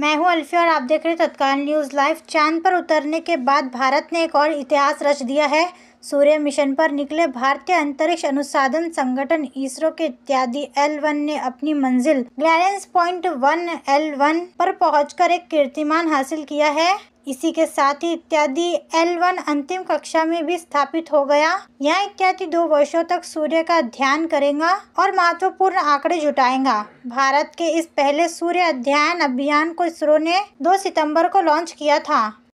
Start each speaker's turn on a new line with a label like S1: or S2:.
S1: मैं हूं अल्फिया और आप देख रहे हैं तत्काल न्यूज़ लाइव चांद पर उतरने के बाद भारत ने एक और इतिहास रच दिया है सूर्य मिशन पर निकले भारतीय अंतरिक्ष अनुसाधन संगठन इसरो के इत्यादि एल वन ने अपनी मंजिल ग्लैलेंस पॉइंट वन एल वन पर पहुंचकर एक कीर्तिमान हासिल किया है इसी के साथ ही इत्यादि एल वन अंतिम कक्षा में भी स्थापित हो गया यह इत्यादि दो वर्षों तक सूर्य का ध्यान करेगा और महत्वपूर्ण आंकड़े जुटाएगा भारत के इस पहले सूर्य अध्ययन अभियान को इसरो ने 2 सितंबर को लॉन्च किया था